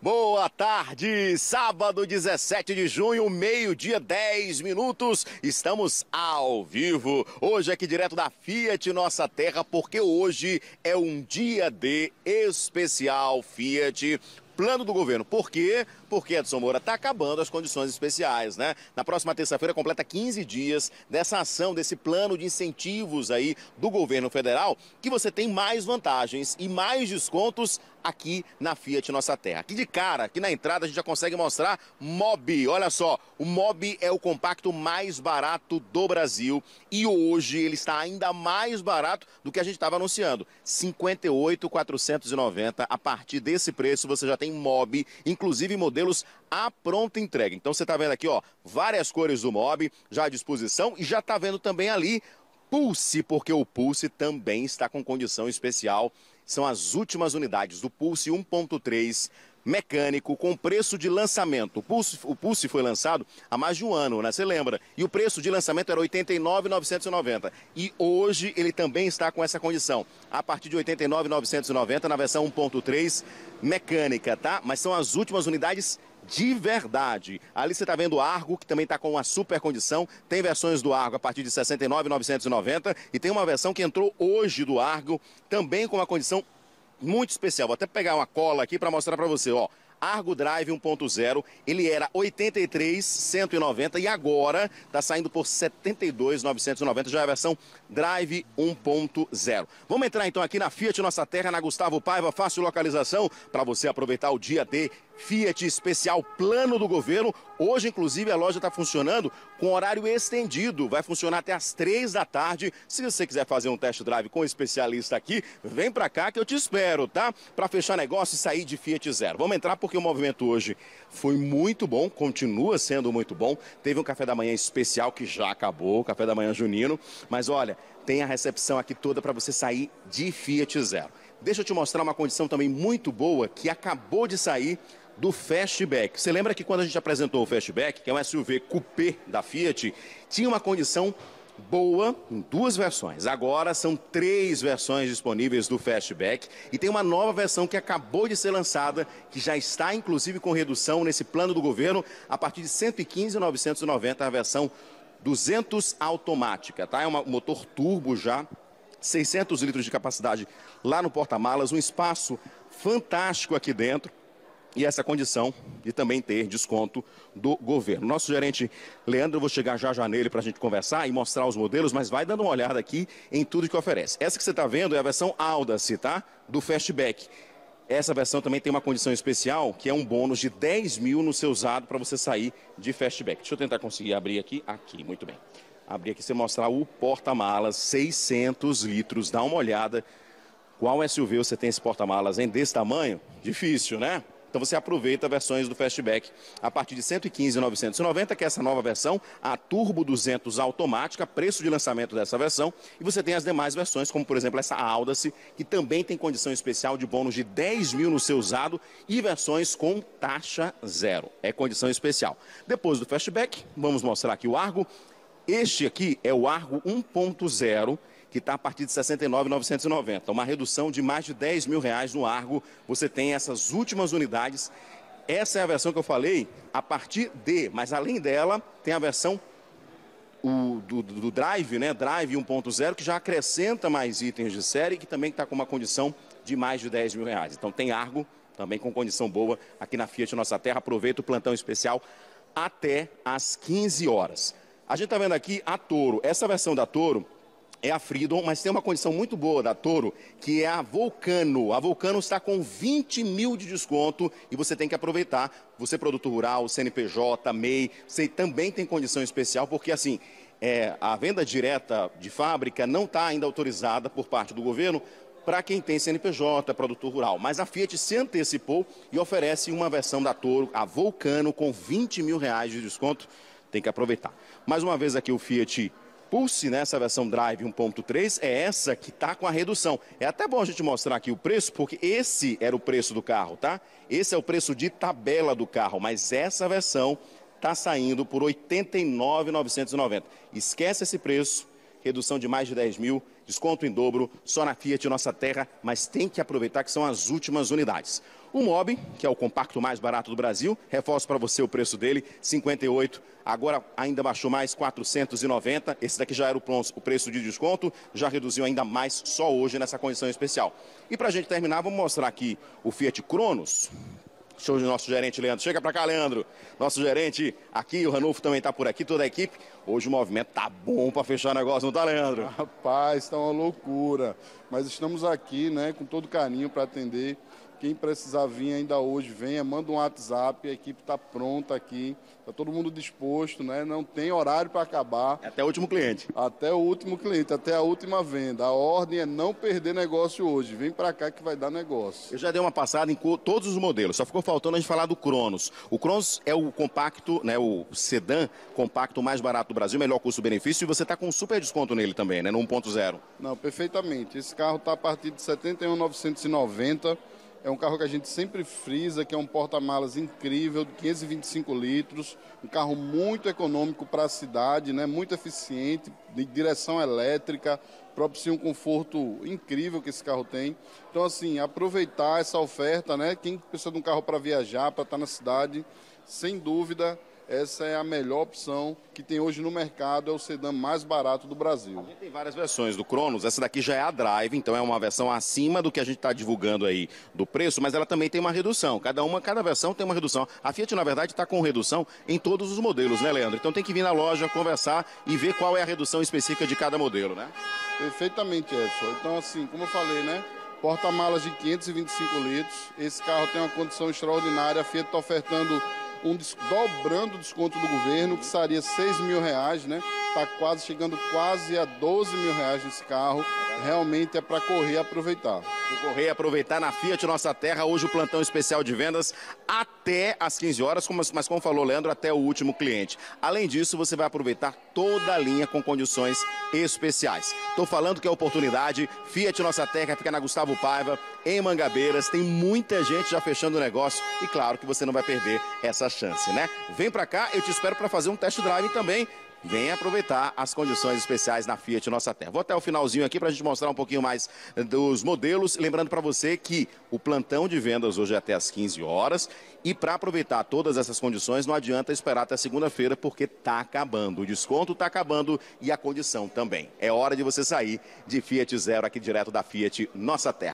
Boa tarde, sábado 17 de junho, meio-dia 10 minutos, estamos ao vivo. Hoje aqui direto da Fiat Nossa Terra, porque hoje é um dia de especial Fiat plano do governo. Por quê? Porque Edson Moura está acabando as condições especiais, né? Na próxima terça-feira completa 15 dias dessa ação, desse plano de incentivos aí do governo federal, que você tem mais vantagens e mais descontos aqui na Fiat Nossa Terra. Aqui de cara, aqui na entrada, a gente já consegue mostrar Mob. Olha só, o Mob é o compacto mais barato do Brasil e hoje ele está ainda mais barato do que a gente estava anunciando. 58,490. A partir desse preço, você já tem Mob, inclusive modelos à pronta entrega. Então você está vendo aqui, ó, várias cores do Mob já à disposição e já está vendo também ali Pulse, porque o Pulse também está com condição especial são as últimas unidades do Pulse 1.3 mecânico com preço de lançamento. O Pulse, o Pulse foi lançado há mais de um ano, né? Você lembra? E o preço de lançamento era R$ 89,990. E hoje ele também está com essa condição. A partir de R$ 89,990 na versão 1.3 mecânica, tá? Mas são as últimas unidades de verdade. Ali você está vendo o Argo, que também está com uma super condição. Tem versões do Argo a partir de 69,990 e tem uma versão que entrou hoje do Argo, também com uma condição muito especial. Vou até pegar uma cola aqui para mostrar para você, ó. Argo Drive 1.0, ele era 83,190 e agora está saindo por 72,990, já é a versão Drive 1.0. Vamos entrar então aqui na Fiat Nossa Terra, na Gustavo Paiva, fácil localização para você aproveitar o dia D de Fiat especial plano do governo. Hoje, inclusive, a loja está funcionando com horário estendido. Vai funcionar até as três da tarde. Se você quiser fazer um test drive com um especialista aqui, vem para cá que eu te espero, tá? Para fechar negócio e sair de Fiat Zero. Vamos entrar porque o movimento hoje foi muito bom, continua sendo muito bom. Teve um café da manhã especial que já acabou, café da manhã junino. Mas olha, tem a recepção aqui toda para você sair de Fiat Zero. Deixa eu te mostrar uma condição também muito boa que acabou de sair do Fastback. Você lembra que quando a gente apresentou o Fastback, que é um SUV coupé da Fiat, tinha uma condição boa em duas versões. Agora são três versões disponíveis do Fastback e tem uma nova versão que acabou de ser lançada, que já está inclusive com redução nesse plano do governo a partir de 115.990 a versão 200 automática, tá? É um motor turbo já 600 litros de capacidade lá no porta-malas, um espaço fantástico aqui dentro e essa condição de também ter desconto do governo. Nosso gerente Leandro, eu vou chegar já já nele para a gente conversar e mostrar os modelos, mas vai dando uma olhada aqui em tudo que oferece. Essa que você está vendo é a versão Audace, tá? Do Fastback. Essa versão também tem uma condição especial, que é um bônus de 10 mil no seu usado para você sair de Fastback. Deixa eu tentar conseguir abrir aqui. Aqui, muito bem abrir aqui, você mostrar o porta-malas, 600 litros. Dá uma olhada. Qual SUV você tem esse porta-malas, hein? Desse tamanho? Difícil, né? Então você aproveita versões do Fastback a partir de 115,990, que é essa nova versão, a Turbo 200 automática, preço de lançamento dessa versão. E você tem as demais versões, como por exemplo essa Audace, que também tem condição especial de bônus de 10 mil no seu usado e versões com taxa zero. É condição especial. Depois do Fastback, vamos mostrar aqui o Argo. Este aqui é o Argo 1.0, que está a partir de 69,990. Uma redução de mais de 10 mil reais no Argo. Você tem essas últimas unidades. Essa é a versão que eu falei a partir de, mas além dela, tem a versão o, do, do, Drive, né? Drive 1.0, que já acrescenta mais itens de série que também está com uma condição de mais de 10 mil reais. Então tem Argo, também com condição boa, aqui na Fiat Nossa Terra. Aproveita o plantão especial até às 15 horas. A gente está vendo aqui a Toro. Essa versão da Toro é a Freedom, mas tem uma condição muito boa da Toro, que é a Vulcano. A Vulcano está com 20 mil de desconto e você tem que aproveitar. Você, é produto rural, CNPJ, MEI, você também tem condição especial, porque assim. É, a venda direta de fábrica não está ainda autorizada por parte do governo, para quem tem CNPJ, produtor rural. Mas a Fiat se antecipou e oferece uma versão da Toro, a Vulcano, com 20 mil reais de desconto tem que aproveitar. Mais uma vez aqui o Fiat Pulse, nessa né? essa versão Drive 1.3, é essa que está com a redução. É até bom a gente mostrar aqui o preço, porque esse era o preço do carro, tá? Esse é o preço de tabela do carro, mas essa versão está saindo por R$ 89,990. Esquece esse preço, redução de mais de 10 mil, desconto em dobro, só na Fiat Nossa Terra, mas tem que aproveitar que são as últimas unidades. O Mobi, que é o compacto mais barato do Brasil, reforço para você o preço dele, 58, agora ainda baixou mais 490, esse daqui já era o, o preço de desconto, já reduziu ainda mais só hoje nessa condição especial. E para a gente terminar, vamos mostrar aqui o Fiat Cronos, Show do nosso gerente, Leandro. Chega para cá, Leandro. Nosso gerente aqui, o Ranulfo também tá por aqui, toda a equipe. Hoje o movimento tá bom para fechar negócio, não tá, Leandro? Rapaz, tá uma loucura. Mas estamos aqui, né, com todo carinho para atender quem precisar vir ainda hoje, venha, manda um WhatsApp, a equipe está pronta aqui, está todo mundo disposto, né? não tem horário para acabar. Até o último cliente. Até o último cliente, até a última venda. A ordem é não perder negócio hoje, vem para cá que vai dar negócio. Eu já dei uma passada em todos os modelos, só ficou faltando a gente falar do Cronos. O Cronos é o compacto, né, o sedã compacto mais barato do Brasil, melhor custo-benefício, e você está com um super desconto nele também, né, no 1.0. Não, perfeitamente. Esse carro está a partir de R$ 71.990 é um carro que a gente sempre frisa, que é um porta-malas incrível, de 525 litros, um carro muito econômico para a cidade, né? muito eficiente, de direção elétrica, propicia um conforto incrível que esse carro tem. Então, assim, aproveitar essa oferta, né? Quem precisa de um carro para viajar, para estar na cidade, sem dúvida, essa é a melhor opção que tem hoje no mercado, é o sedã mais barato do Brasil. A gente tem várias versões do Cronos, essa daqui já é a Drive, então é uma versão acima do que a gente está divulgando aí do preço, mas ela também tem uma redução. Cada uma, cada versão tem uma redução. A Fiat, na verdade, está com redução em todos os modelos, né, Leandro? Então tem que vir na loja, conversar e ver qual é a redução específica de cada modelo, né? Perfeitamente, Edson. Então, assim, como eu falei, né? Porta-malas de 525 litros. Esse carro tem uma condição extraordinária. A Fiat está ofertando um dobrando o desconto do governo, que seria 6 mil reais, né? Está quase chegando quase a 12 mil reais nesse carro. Realmente é para correr e aproveitar. Correr e aproveitar na Fiat Nossa Terra, hoje o plantão especial de vendas até às 15 horas, mas como falou Leandro, até o último cliente. Além disso, você vai aproveitar toda a linha com condições especiais. Estou falando que é oportunidade, Fiat Nossa Terra fica na Gustavo Paiva, em Mangabeiras, tem muita gente já fechando o negócio e claro que você não vai perder essa chance, né? Vem para cá, eu te espero para fazer um test drive também. Vem aproveitar as condições especiais na Fiat Nossa Terra. Vou até o finalzinho aqui para a gente mostrar um pouquinho mais eh, dos modelos. Lembrando para você que o plantão de vendas hoje é até às 15 horas. E para aproveitar todas essas condições, não adianta esperar até segunda-feira, porque está acabando. O desconto está acabando e a condição também. É hora de você sair de Fiat Zero aqui direto da Fiat Nossa Terra.